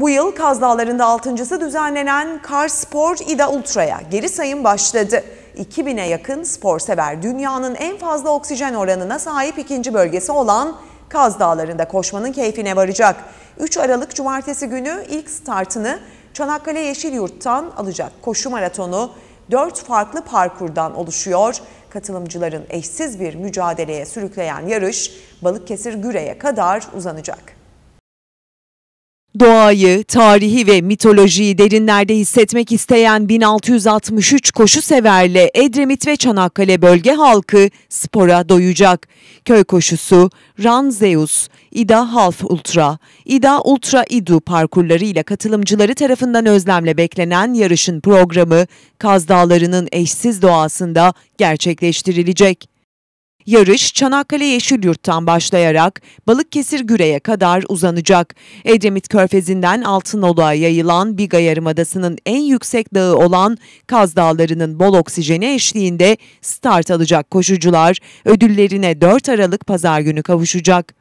Bu yıl Kaz Dağları'nda 6.sı düzenlenen Kar Spor İda Ultra'ya geri sayım başladı. 2000'e yakın spor sever dünyanın en fazla oksijen oranına sahip ikinci bölgesi olan Kaz Dağları'nda koşmanın keyfine varacak. 3 Aralık Cumartesi günü ilk startını Çanakkale Yeşilyurt'tan alacak koşu maratonu 4 farklı parkurdan oluşuyor. Katılımcıların eşsiz bir mücadeleye sürükleyen yarış Balıkesir Güre'ye kadar uzanacak. Doğayı, tarihi ve mitolojiyi derinlerde hissetmek isteyen 1663 koşu severle Edremit ve Çanakkale bölge halkı spora doyacak. Köy koşusu, Run Zeus, İda Half Ultra, ida Ultra idu parkurlarıyla katılımcıları tarafından özlemle beklenen yarışın programı Kaz Dağları'nın eşsiz doğasında gerçekleştirilecek. Yarış Çanakkale Yeşilyurt'tan başlayarak Balıkkesir Güre'ye kadar uzanacak. Edremit Körfezi'nden Altınoluk'a yayılan Biga Yarımadası'nın en yüksek dağı olan Kaz Dağları'nın bol oksijeni eşliğinde start alacak koşucular ödüllerine 4 Aralık Pazar günü kavuşacak.